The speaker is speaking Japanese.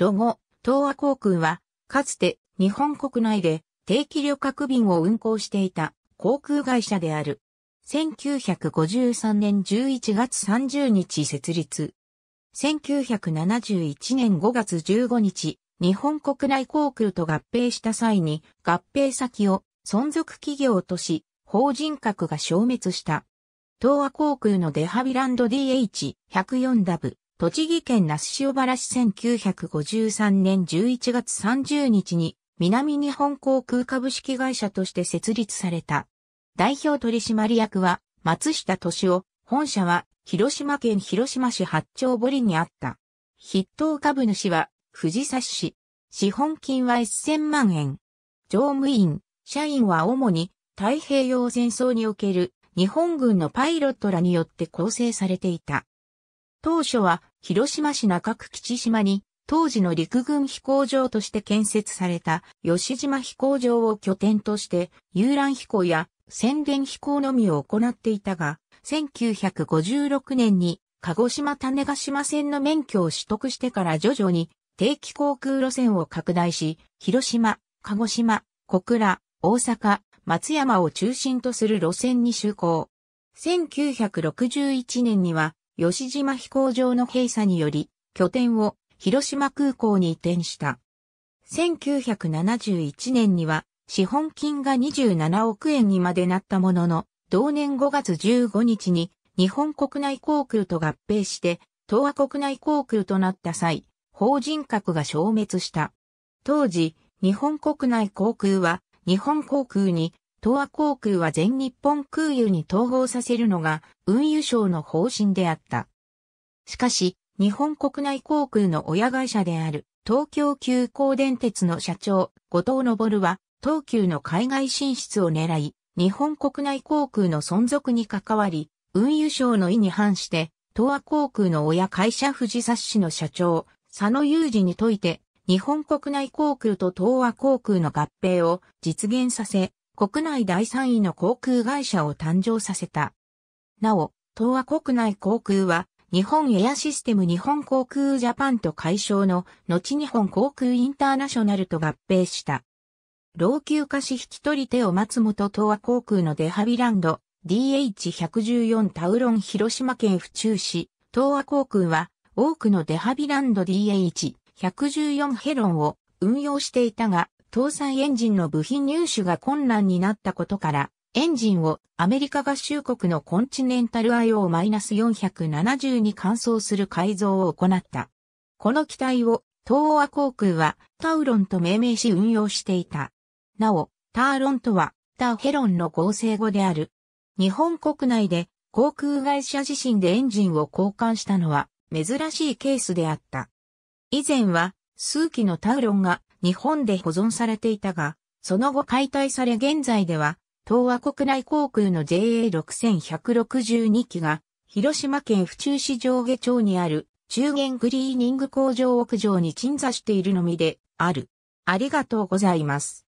ロゴ、東亜航空は、かつて日本国内で定期旅客便を運航していた航空会社である。1953年11月30日設立。1971年5月15日、日本国内航空と合併した際に合併先を存続企業とし、法人格が消滅した。東亜航空のデハビランド DH104 w 栃木県那須塩原市1953年11月30日に南日本航空株式会社として設立された。代表取締役は松下敏夫、本社は広島県広島市八丁堀にあった。筆頭株主は藤沢市。資本金は1000万円。乗務員、社員は主に太平洋戦争における日本軍のパイロットらによって構成されていた。当初は広島市中区吉島に、当時の陸軍飛行場として建設された吉島飛行場を拠点として遊覧飛行や宣伝飛行のみを行っていたが、1956年に鹿児島種ヶ島線の免許を取得してから徐々に定期航空路線を拡大し、広島、鹿児島、小倉、大阪、松山を中心とする路線に就航。1961年には吉島飛行場の閉鎖により、拠点を広島空港に移転した。1971年には、資本金が27億円にまでなったものの、同年5月15日に日本国内航空と合併して、東亜国内航空となった際、法人格が消滅した。当時、日本国内航空は日本航空に東亜航空は全日本空輸に統合させるのが運輸省の方針であった。しかし、日本国内航空の親会社である東京急行電鉄の社長、後藤昇は、東急の海外進出を狙い、日本国内航空の存続に関わり、運輸省の意に反して、東亜航空の親会社藤冊市の社長、佐野雄二にといて、日本国内航空と東亜航空の合併を実現させ、国内第3位の航空会社を誕生させた。なお、東亜国内航空は、日本エアシステム日本航空ジャパンと解消の後日本航空インターナショナルと合併した。老朽化し引き取り手を松本東亜航空のデハビランド DH114 タウロン広島県府中市東亜航空は多くのデハビランド DH114 ヘロンを運用していたが搭載エンジンの部品入手が困難になったことから、エンジンをアメリカ合衆国のコンチネンタル IO-470 に換装する改造を行った。この機体を東亜航空はタウロンと命名し運用していた。なお、ターロンとはターヘロンの合成語である。日本国内で航空会社自身でエンジンを交換したのは珍しいケースであった。以前は数機のタウロンが日本で保存されていたが、その後解体され現在では、東亜国内航空の JA6162 機が、広島県府中市上下町にある中原グリーニング工場屋上に鎮座しているのみである。ありがとうございます。